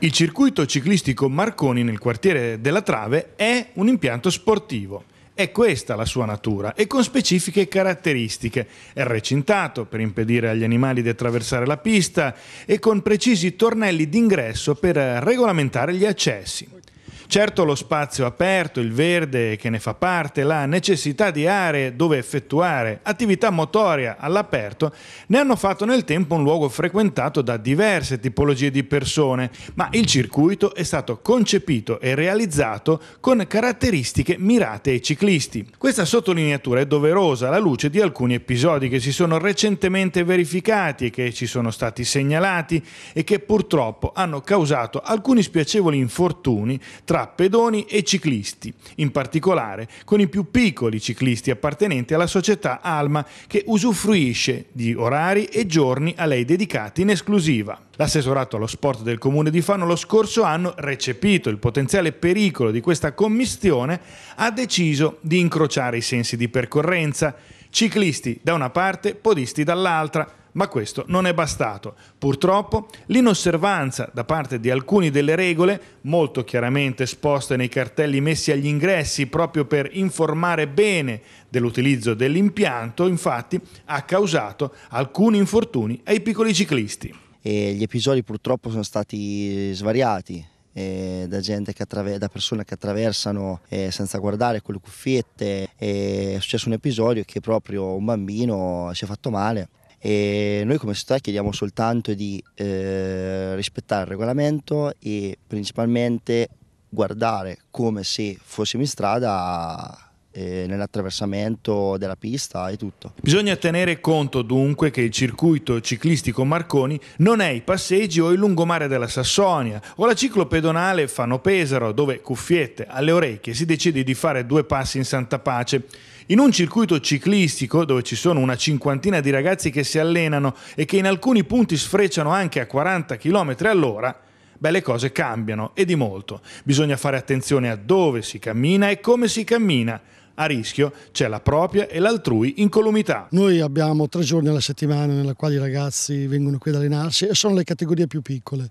Il circuito ciclistico Marconi nel quartiere della Trave è un impianto sportivo. È questa la sua natura e con specifiche caratteristiche. È recintato per impedire agli animali di attraversare la pista e con precisi tornelli d'ingresso per regolamentare gli accessi. Certo lo spazio aperto, il verde che ne fa parte, la necessità di aree dove effettuare attività motoria all'aperto ne hanno fatto nel tempo un luogo frequentato da diverse tipologie di persone, ma il circuito è stato concepito e realizzato con caratteristiche mirate ai ciclisti. Questa sottolineatura è doverosa alla luce di alcuni episodi che si sono recentemente verificati e che ci sono stati segnalati e che purtroppo hanno causato alcuni spiacevoli infortuni tra tra pedoni e ciclisti, in particolare con i più piccoli ciclisti appartenenti alla società Alma che usufruisce di orari e giorni a lei dedicati in esclusiva. L'assessorato allo sport del comune di Fano lo scorso anno, recepito il potenziale pericolo di questa commistione, ha deciso di incrociare i sensi di percorrenza, ciclisti da una parte, podisti dall'altra, ma questo non è bastato. Purtroppo l'inosservanza da parte di alcune delle regole, molto chiaramente esposte nei cartelli messi agli ingressi proprio per informare bene dell'utilizzo dell'impianto, infatti ha causato alcuni infortuni ai piccoli ciclisti. E gli episodi purtroppo sono stati eh, svariati, eh, da, che da persone che attraversano eh, senza guardare con le cuffiette. E è successo un episodio che proprio un bambino si è fatto male e noi come società chiediamo soltanto di eh, rispettare il regolamento e principalmente guardare come se fossimo in strada nell'attraversamento della pista e tutto. Bisogna tenere conto dunque che il circuito ciclistico Marconi non è i passeggi o il lungomare della Sassonia o la ciclopedonale Fano Pesaro dove cuffiette alle orecchie si decide di fare due passi in santa pace. In un circuito ciclistico dove ci sono una cinquantina di ragazzi che si allenano e che in alcuni punti sfrecciano anche a 40 km all'ora, beh le cose cambiano e di molto. Bisogna fare attenzione a dove si cammina e come si cammina a rischio c'è la propria e l'altrui incolumità. Noi abbiamo tre giorni alla settimana nella quale i ragazzi vengono qui ad allenarsi e sono le categorie più piccole.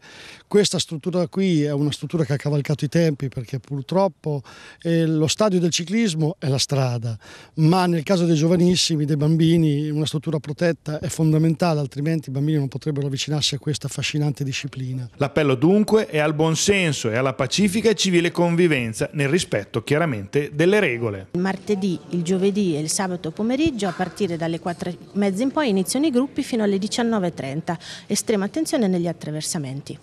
Questa struttura qui è una struttura che ha cavalcato i tempi perché purtroppo eh, lo stadio del ciclismo è la strada, ma nel caso dei giovanissimi, dei bambini, una struttura protetta è fondamentale, altrimenti i bambini non potrebbero avvicinarsi a questa affascinante disciplina. L'appello dunque è al buonsenso e alla pacifica e civile convivenza nel rispetto chiaramente delle regole. Ma martedì, il giovedì e il sabato pomeriggio a partire dalle e mezza in poi iniziano i gruppi fino alle 19.30. Estrema attenzione negli attraversamenti.